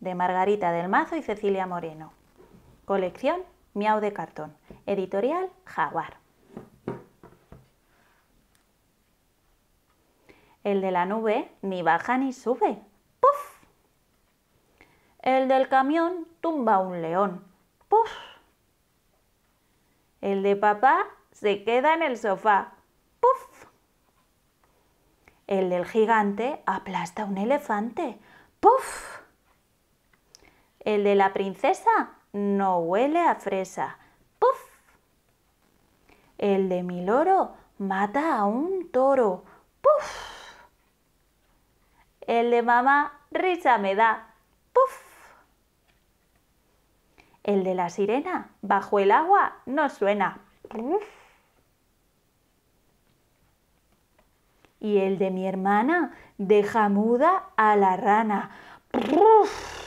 de Margarita del Mazo y Cecilia Moreno. Colección Miau de Cartón. Editorial Jaguar. El de la nube ni baja ni sube. ¡Puf! El del camión tumba un león. ¡Puf! El de papá se queda en el sofá. ¡Puf! El del gigante aplasta un elefante. ¡Puf! El de la princesa no huele a fresa. ¡Puf! El de mi loro mata a un toro. ¡Puf! El de mamá risa me da. ¡Puf! El de la sirena bajo el agua no suena. ¡Puf! Y el de mi hermana deja muda a la rana. ¡Puf!